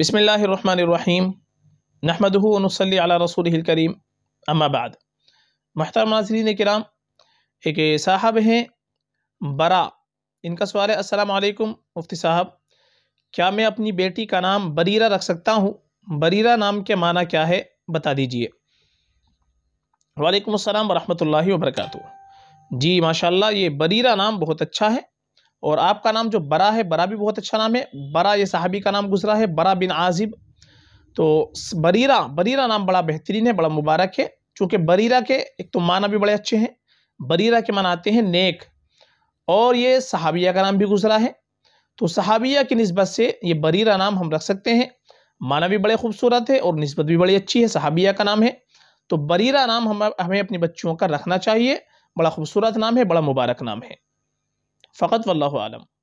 بسم اللہ الرحمن الرحیم نحمده و نصلی علی رسول الکریم اما بعد محترم ناظرین کرام ایک صاحب ہیں برا ان کا سوال ہے السلام علیکم مفتی صاحب کیا میں اپنی بیٹی کا نام بریرہ رکھ سکتا ہوں بریرہ نام کے معنی کیا ہے بتا دیجئے وعلیکم السلام ورحمۃ اللہ وبرکاتہ جی ماشاءاللہ یہ بریرہ نام بہت اچھا ہے और आपका नाम जो बरा है बरा भी बहुत अच्छा नाम है बरा ये साहबी का नाम गुजरा है बरा बिन आजिब तो बरीरा बरीरा नाम बड़ा बेहतरीन है बड़ा मुबारक है चूँकि बरीरा के एक तो माना भी बड़े अच्छे हैं बरीरा के माना आते हैं नेक और ये सहाबिया का नाम भी गुजरा है तो सहाबिया की नस्बत से ये बरीरा नाम हम रख सकते हैं माना भी बड़े खूबसूरत है और नस्बत भी बड़ी अच्छी है सहाबिया का नाम है तो बरीरा नाम हम हमें अपनी बच्चियों का रखना चाहिए बड़ा खूबसूरत नाम है बड़ा मुबारक नाम है فقط والله أعلم